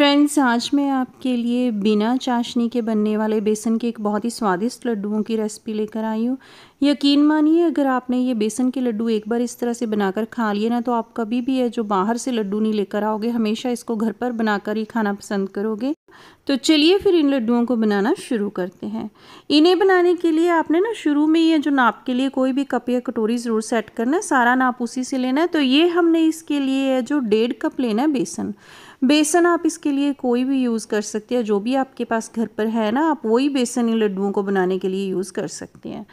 friends आज मैं आपके लिए बिना चाशनी के बनने वाले बेसन के एक बहुत ही स्वादिष्ट लड्डुओं की रेसिपी लेकर आई हूँ यकीन मानिए अगर आपने ये बेसन के लड्डू एक बार इस तरह से बनाकर खा लिए ना तो आप कभी भी ये जो बाहर से लड्डू नहीं लेकर आओगे हमेशा इसको घर पर बनाकर ही खाना पसंद करोगे तो चलिए फिर इन लड्डुओं को बनाना शुरू करते हैं इन्हें बनाने के लिए आपने ना शुरू में ये जो नाप के लिए कोई भी कप या कटोरी ज़रूर सेट करना है सारा नाप उसी से लेना है तो ये हमने इसके लिए है जो डेढ़ कप लेना है बेसन बेसन आप इसके लिए कोई भी यूज़ कर सकते हैं जो भी आपके पास घर पर है ना आप वही बेसन इन लड्डुओं को बनाने के लिए यूज़ कर सकते हैं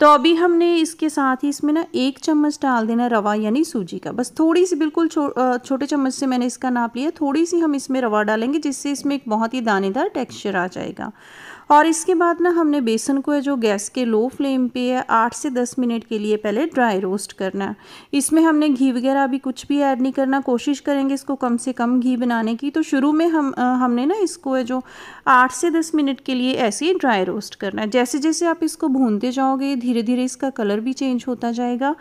तो अभी हमने इसके साथ ही इसमें ना एक चम्मच डाल देना रवा यानी सूजी का बस थोड़ी सी बिल्कुल छो, छोटे चम्मच से मैंने इसका नाप लिया थोड़ी सी हम इसमें रवा डालेंगे जिससे इसमें एक बहुत ही दानेदार टेक्सचर आ जाएगा और इसके बाद ना हमने बेसन को है जो गैस के लो फ्लेम पे है आठ से दस मिनट के लिए पहले ड्राई रोस्ट करना है इसमें हमने घी वगैरह अभी कुछ भी ऐड नहीं करना कोशिश करेंगे इसको कम से कम घी बनाने की तो शुरू में हम आ, हमने ना इसको है जो आठ से दस मिनट के लिए ऐसे ही ड्राई रोस्ट करना है जैसे जैसे आप इसको भूनते जाओगे धीरे धीरे इसका कलर भी चेंज होता जाएगा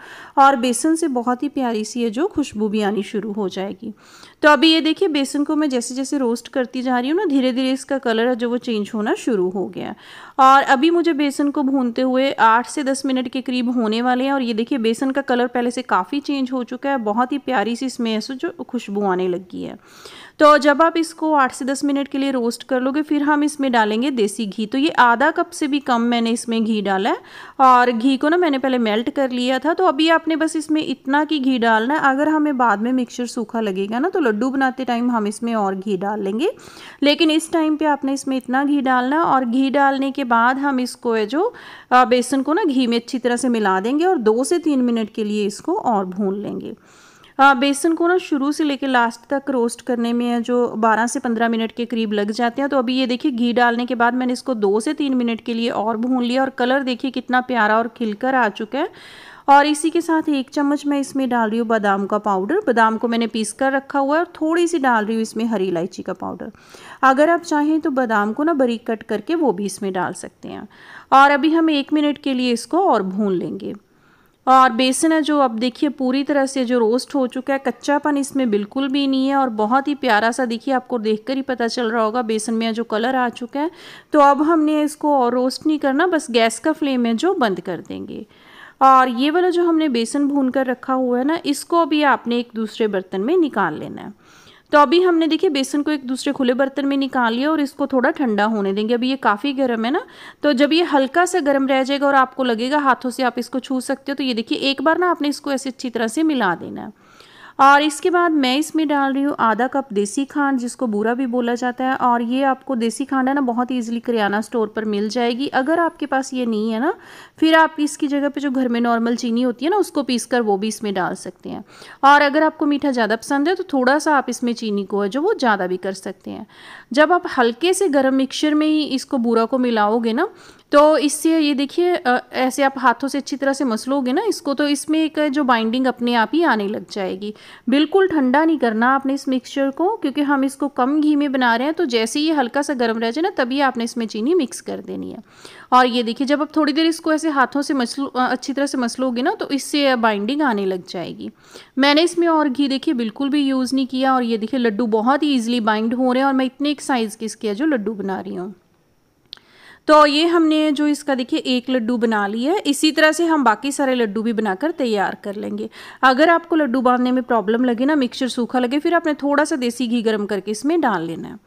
और बेसन से बहुत ही प्यारी सी है जो खुशबू भी आनी शुरू हो जाएगी तो अभी ये देखिए बेसन को मैं जैसे जैसे रोस्ट करती जा रही हूँ ना धीरे धीरे इसका कलर है जो वो चेंज होना शुरू हो हो गया और अभी मुझे बेसन को भूनते हुए आठ से दस मिनट के करीब होने वाले हैं और ये देखिए बेसन का कलर पहले से काफ़ी चेंज हो चुका है बहुत ही प्यारी सी इसमें ऐसे जो खुशबू आने लगी है तो जब आप इसको आठ से दस मिनट के लिए रोस्ट कर लोगे फिर हम इसमें डालेंगे देसी घी तो ये आधा कप से भी कम मैंने इसमें घी डाला है और घी को ना मैंने पहले मेल्ट कर लिया था तो अभी आपने बस इसमें इतना कि घी डालना है अगर हमें बाद में मिक्सचर सूखा लगेगा ना तो लड्डू बनाते टाइम हम इसमें और घी डाल लेंगे लेकिन इस टाइम पर आपने इसमें इतना घी डालना और घी डालने के बाद हम इसको है जो बेसन को ना घी में अच्छी तरह से मिला देंगे और दो से तीन मिनट के लिए इसको और भून लेंगे बेसन को ना शुरू से लेकर लास्ट तक रोस्ट करने में जो 12 से 15 मिनट के करीब लग जाते हैं तो अभी ये देखिए घी डालने के बाद मैंने इसको दो से तीन मिनट के लिए और भून लिया और कलर देखिए कितना प्यारा और खिलकर आ चुका है और इसी के साथ एक चम्मच मैं इसमें डाल रही हूँ बादाम का पाउडर बादाम को मैंने पीस कर रखा हुआ है और थोड़ी सी डाल रही हूँ इसमें हरी इलायची का पाउडर अगर आप चाहें तो बादाम को ना बारीक कट करके वो भी इसमें डाल सकते हैं और अभी हम एक मिनट के लिए इसको और भून लेंगे और बेसन है जो अब देखिए पूरी तरह से जो रोस्ट हो चुका है कच्चापन इसमें बिल्कुल भी नहीं है और बहुत ही प्यारा सा देखिए आपको देखकर ही पता चल रहा होगा बेसन में जो कलर आ चुका है तो अब हमने इसको और रोस्ट नहीं करना बस गैस का फ्लेम है जो बंद कर देंगे और ये वाला जो हमने बेसन भून कर रखा हुआ है ना इसको अभी आपने एक दूसरे बर्तन में निकाल लेना है तो अभी हमने देखिए बेसन को एक दूसरे खुले बर्तन में निकाल लिया और इसको थोड़ा ठंडा होने देंगे अभी ये काफ़ी गर्म है ना तो जब ये हल्का सा गर्म रह जाएगा और आपको लगेगा हाथों से आप इसको छू सकते हो तो ये देखिए एक बार ना आपने इसको ऐसे अच्छी तरह से मिला देना है और इसके बाद मैं इसमें डाल रही हूँ आधा कप देसी खांड जिसको बूरा भी बोला जाता है और ये आपको देसी खांड है ना बहुत ईजिली करियाना स्टोर पर मिल जाएगी अगर आपके पास ये नहीं है ना फिर आप इसकी जगह पे जो घर में नॉर्मल चीनी होती है ना उसको पीस कर वो भी इसमें डाल सकते हैं और अगर आपको मीठा ज़्यादा पसंद है तो थोड़ा सा आप इसमें चीनी को है जो वो ज़्यादा भी कर सकते हैं जब आप हल्के से गर्म मिक्सचर में ही इसको बूरा को मिलाओगे ना तो इससे ये देखिए ऐसे आप हाथों से अच्छी तरह से मसलोगे ना इसको तो इसमें एक जो बाइंडिंग अपने आप ही आने लग जाएगी बिल्कुल ठंडा नहीं करना आपने इस मिक्सचर को क्योंकि हम इसको कम घी में बना रहे हैं तो जैसे ही ये हल्का सा गर्म रह जाए ना तभी आपने इसमें चीनी मिक्स कर देनी है और ये देखिए जब आप थोड़ी देर इसको ऐसे हाथों से मसलो अच्छी तरह से मसलोगे ना तो इससे बाइंडिंग आने लग जाएगी मैंने इसमें और घी देखिए बिल्कुल भी यूज़ नहीं किया और ये देखिए लड्डू बहुत ही ईजिली बाइंड हो रहे हैं और मैं इतने एक साइज़ के इसके जो लड्डू बना रही हूँ तो ये हमने जो इसका देखिए एक लड्डू बना लिया है इसी तरह से हम बाकी सारे लड्डू भी बनाकर तैयार कर लेंगे अगर आपको लड्डू बांधने में प्रॉब्लम लगे ना मिक्सचर सूखा लगे फिर आपने थोड़ा सा देसी घी गर्म करके इसमें डाल लेना है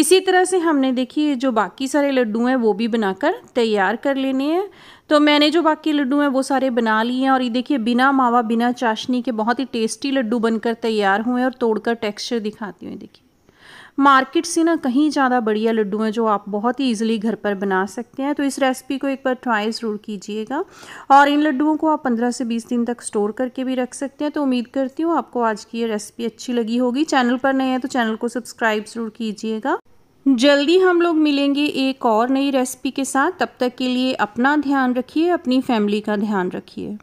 इसी तरह से हमने देखिए जो बाकी सारे लड्डू हैं वो भी बनाकर तैयार कर लेने हैं तो मैंने जो बाकी लड्डू हैं वो सारे बना लिए हैं और ये देखिए बिना मावा बिना चाशनी के बहुत ही टेस्टी लड्डू बनकर तैयार हुए हैं और तोड़कर टेक्सचर दिखाती हूँ देखिए मार्केट से ना कहीं ज़्यादा बढ़िया लड्डू हैं जो आप बहुत ही ईजिली घर पर बना सकते हैं तो इस रेसिपी को एक बार ट्राई ज़रूर कीजिएगा और इन लड्डुओं को आप पंद्रह से बीस दिन तक स्टोर करके भी रख सकते हैं तो उम्मीद करती हूँ आपको आज की ये रेसिपी अच्छी लगी होगी चैनल पर नए हैं तो चैनल को सब्सक्राइब ज़रूर कीजिएगा जल्दी हम लोग मिलेंगे एक और नई रेसिपी के साथ तब तक के लिए अपना ध्यान रखिए अपनी फैमिली का ध्यान रखिए